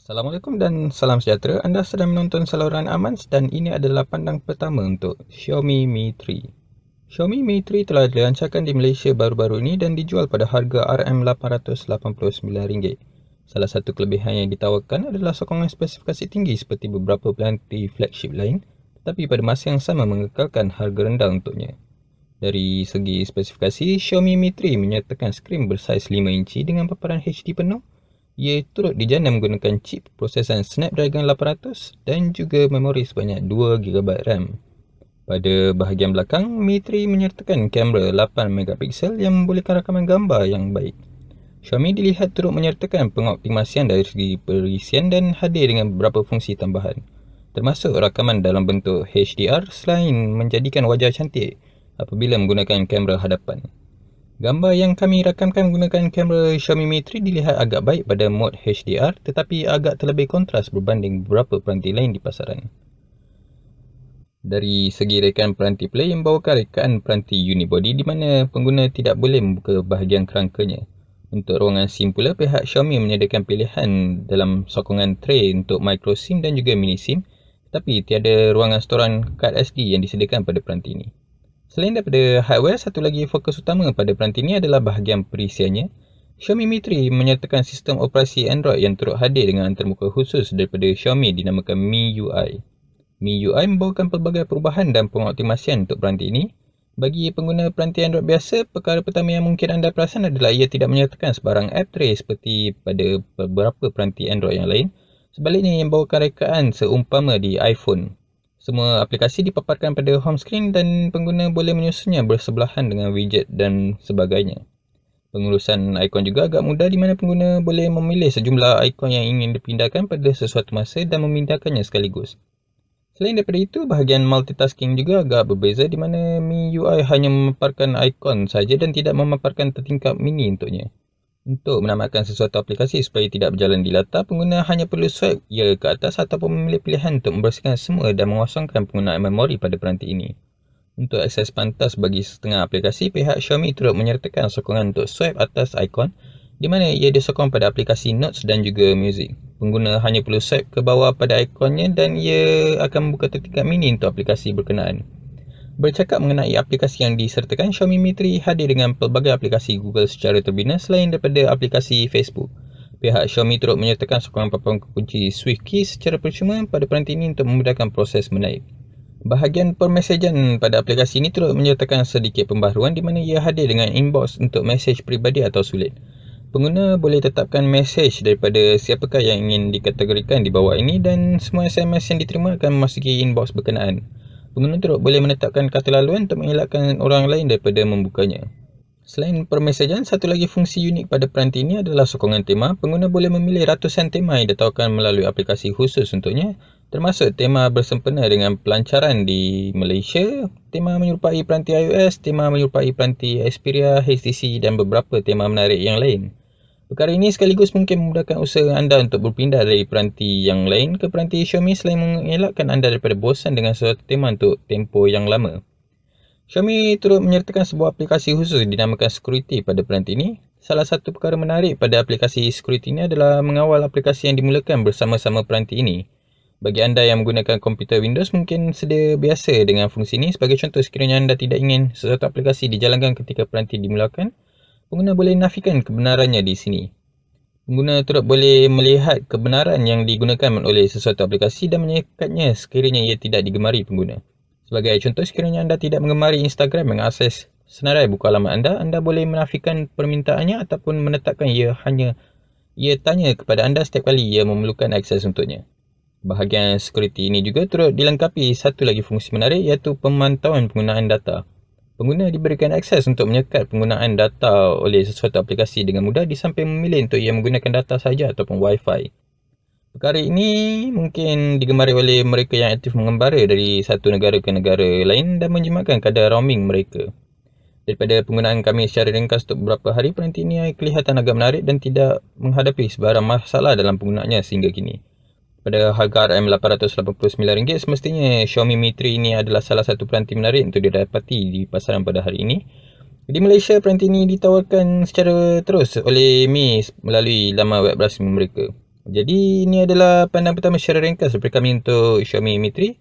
Assalamualaikum dan salam sejahtera. Anda sedang menonton saluran Amans dan ini adalah pandang pertama untuk Xiaomi Mi 3. Xiaomi Mi 3 telah dilancarkan di Malaysia baru-baru ini dan dijual pada harga RM889. Salah satu kelebihan yang ditawarkan adalah sokongan spesifikasi tinggi seperti beberapa pelanti flagship lain tetapi pada masa yang sama mengekalkan harga rendah untuknya. Dari segi spesifikasi, Xiaomi Mi 3 menyertakan skrin bersaiz 5 inci dengan paparan HD penuh ia turut dijana menggunakan chip prosesan Snapdragon 800 dan juga memori sebanyak 2GB RAM. Pada bahagian belakang, Mi 3 menyertakan kamera 8MP yang membolehkan rakaman gambar yang baik. Xiaomi dilihat turut menyertakan pengoptimasian dari segi perisian dan hadir dengan beberapa fungsi tambahan. Termasuk rakaman dalam bentuk HDR selain menjadikan wajah cantik apabila menggunakan kamera hadapan. Gambar yang kami rakamkan menggunakan kamera Xiaomi Mi 3 dilihat agak baik pada mod HDR tetapi agak terlebih kontras berbanding beberapa peranti lain di pasaran. Dari segi rekaan peranti play yang membawakan rekaan peranti unibody di mana pengguna tidak boleh membuka bahagian kerangkanya. Untuk ruangan SIM pula, pihak Xiaomi menyediakan pilihan dalam sokongan tray untuk micro SIM dan juga mini SIM tetapi tiada ruangan storan kad SD yang disediakan pada peranti ini. Selain daripada hardware, satu lagi fokus utama pada peranti ini adalah bahagian perisiannya. Xiaomi Mi 3 menyertakan sistem operasi Android yang turut hadir dengan antarmuka khusus daripada Xiaomi dinamakan MIUI. MIUI membawakan pelbagai perubahan dan pengoptimasian untuk peranti ini. Bagi pengguna peranti Android biasa, perkara pertama yang mungkin anda perasan adalah ia tidak menyertakan sebarang app tray seperti pada beberapa peranti Android yang lain. Sebaliknya, ia membawakan rekaan seumpama di iPhone. Semua aplikasi dipaparkan pada home screen dan pengguna boleh menyusunnya bersebelahan dengan widget dan sebagainya. Pengurusan ikon juga agak mudah di mana pengguna boleh memilih sejumlah ikon yang ingin dipindahkan pada sesuatu masa dan memindahkannya sekaligus. Selain daripada itu, bahagian multitasking juga agak berbeza di mana MIUI hanya memaparkan ikon saja dan tidak memaparkan tertingkap mini untuknya. Untuk menamatkan sesuatu aplikasi supaya tidak berjalan di latar, pengguna hanya perlu swipe ia ya ke atas ataupun memilih pilihan untuk membersihkan semua dan mengosongkan penggunaan memori pada peranti ini. Untuk akses pantas bagi setengah aplikasi, pihak Xiaomi turut menyertakan sokongan untuk swipe atas ikon di mana ia disokong pada aplikasi Notes dan juga Music. Pengguna hanya perlu swipe ke bawah pada ikonnya dan ia akan membuka titik mini untuk aplikasi berkenaan. Bercakap mengenai aplikasi yang disertakan, Xiaomi Mi 3 hadir dengan pelbagai aplikasi Google secara terbina selain daripada aplikasi Facebook. Pihak Xiaomi turut menyertakan sokongan papan kunci key secara percuma pada peranti ini untuk memudahkan proses menaip. Bahagian permesejan pada aplikasi ini turut menyertakan sedikit pembaharuan di mana ia hadir dengan inbox untuk mesej peribadi atau sulit. Pengguna boleh tetapkan mesej daripada siapakah yang ingin dikategorikan di bawah ini dan semua SMS yang diterima akan memasuki inbox berkenaan pengguna teruk boleh menetapkan kata laluan untuk mengelakkan orang lain daripada membukanya. Selain permesejan, satu lagi fungsi unik pada peranti ini adalah sokongan tema. Pengguna boleh memilih ratusan tema yang ditawarkan melalui aplikasi khusus untuknya, termasuk tema bersempena dengan pelancaran di Malaysia, tema menyerupai peranti iOS, tema menyerupai peranti Xperia, HTC dan beberapa tema menarik yang lain. Perkara ini sekaligus mungkin memudahkan usaha anda untuk berpindah dari peranti yang lain ke peranti Xiaomi selain mengelakkan anda daripada bosan dengan suatu tema untuk tempoh yang lama. Xiaomi turut menyertakan sebuah aplikasi khusus dinamakan Security pada peranti ini. Salah satu perkara menarik pada aplikasi Security ini adalah mengawal aplikasi yang dimulakan bersama-sama peranti ini. Bagi anda yang menggunakan komputer Windows mungkin sedia biasa dengan fungsi ini sebagai contoh sekiranya anda tidak ingin sesuatu aplikasi dijalankan ketika peranti dimulakan, pengguna boleh nafikan kebenarannya di sini. Pengguna turut boleh melihat kebenaran yang digunakan oleh sesuatu aplikasi dan menyekatnya sekiranya ia tidak digemari pengguna. Sebagai contoh, sekiranya anda tidak mengemari Instagram mengakses senarai buka alamat anda, anda boleh menafikan permintaannya ataupun menetapkan ia hanya ia tanya kepada anda setiap kali ia memerlukan akses untuknya. Bahagian security ini juga turut dilengkapi satu lagi fungsi menarik iaitu pemantauan penggunaan data pengguna diberikan akses untuk menyekat penggunaan data oleh sesuatu aplikasi dengan mudah di samping memilih untuk ia menggunakan data saja ataupun Wi-Fi. Perkara ini mungkin digemari oleh mereka yang aktif mengembara dari satu negara ke negara lain dan menjimatkan kadar roaming mereka. Daripada penggunaan kami secara ringkas untuk beberapa hari, peranti ini kelihatan agak menarik dan tidak menghadapi sebarang masalah dalam penggunaannya sehingga kini pada harga RM889 semestinya Xiaomi Mi 3 ini adalah salah satu peranti menarik untuk didapati di pasaran pada hari ini di Malaysia peranti ini ditawarkan secara terus oleh Mi melalui laman web rasmi mereka jadi ini adalah pandang pertama secara ringkas daripada kami untuk Xiaomi Mi 3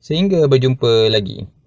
sehingga berjumpa lagi